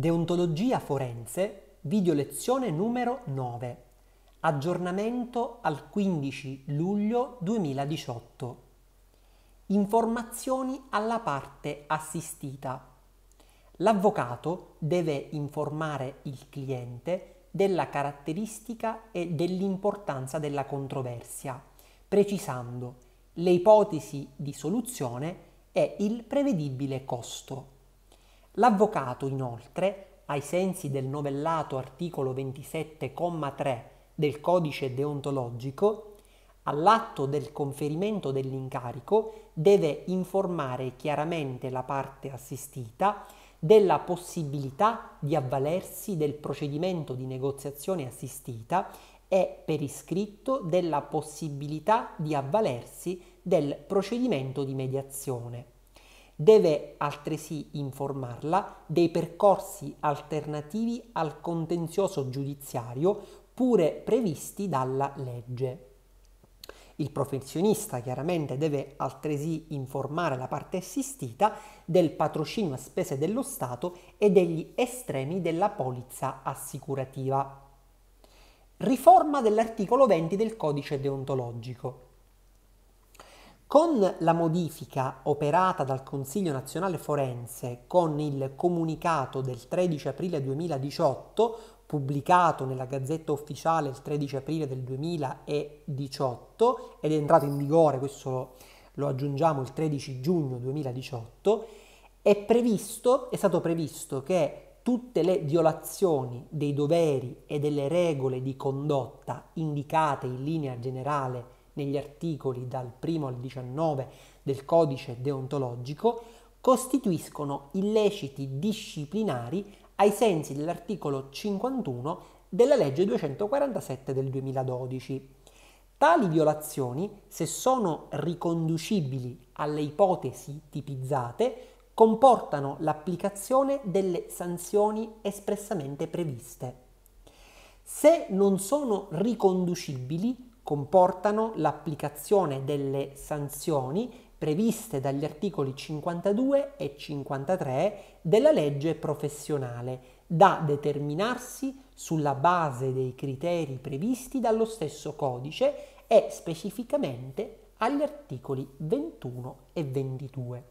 Deontologia forense, video lezione numero 9. Aggiornamento al 15 luglio 2018. Informazioni alla parte assistita. L'avvocato deve informare il cliente della caratteristica e dell'importanza della controversia, precisando le ipotesi di soluzione e il prevedibile costo. L'avvocato, inoltre, ai sensi del novellato articolo 27,3 del codice deontologico, all'atto del conferimento dell'incarico deve informare chiaramente la parte assistita della possibilità di avvalersi del procedimento di negoziazione assistita e per iscritto della possibilità di avvalersi del procedimento di mediazione. Deve altresì informarla dei percorsi alternativi al contenzioso giudiziario pure previsti dalla legge. Il professionista chiaramente deve altresì informare la parte assistita del patrocinio a spese dello Stato e degli estremi della polizza assicurativa. Riforma dell'articolo 20 del codice deontologico. Con la modifica operata dal Consiglio nazionale forense con il comunicato del 13 aprile 2018, pubblicato nella Gazzetta Ufficiale il 13 aprile del 2018 ed è entrato in vigore, questo lo, lo aggiungiamo il 13 giugno 2018, è, previsto, è stato previsto che tutte le violazioni dei doveri e delle regole di condotta indicate in linea generale negli articoli dal 1 al 19 del codice deontologico costituiscono illeciti disciplinari ai sensi dell'articolo 51 della legge 247 del 2012. Tali violazioni, se sono riconducibili alle ipotesi tipizzate, comportano l'applicazione delle sanzioni espressamente previste. Se non sono riconducibili, comportano l'applicazione delle sanzioni previste dagli articoli 52 e 53 della legge professionale, da determinarsi sulla base dei criteri previsti dallo stesso codice e specificamente agli articoli 21 e 22.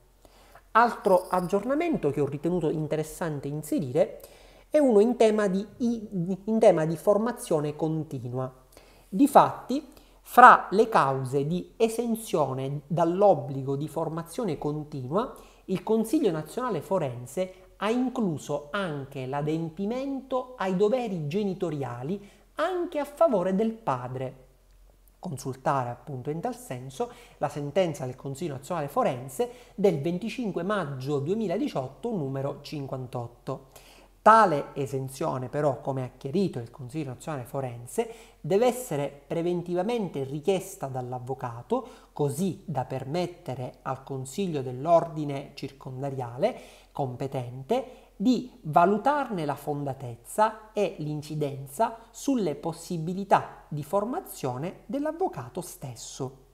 Altro aggiornamento che ho ritenuto interessante inserire è uno in tema di, in tema di formazione continua Difatti, fra le cause di esenzione dall'obbligo di formazione continua, il Consiglio nazionale forense ha incluso anche l'adempimento ai doveri genitoriali anche a favore del padre. Consultare appunto in tal senso la sentenza del Consiglio nazionale forense del 25 maggio 2018 numero 58. Tale esenzione però, come ha chiarito il Consiglio nazionale forense, deve essere preventivamente richiesta dall'avvocato, così da permettere al Consiglio dell'ordine circondariale competente di valutarne la fondatezza e l'incidenza sulle possibilità di formazione dell'avvocato stesso.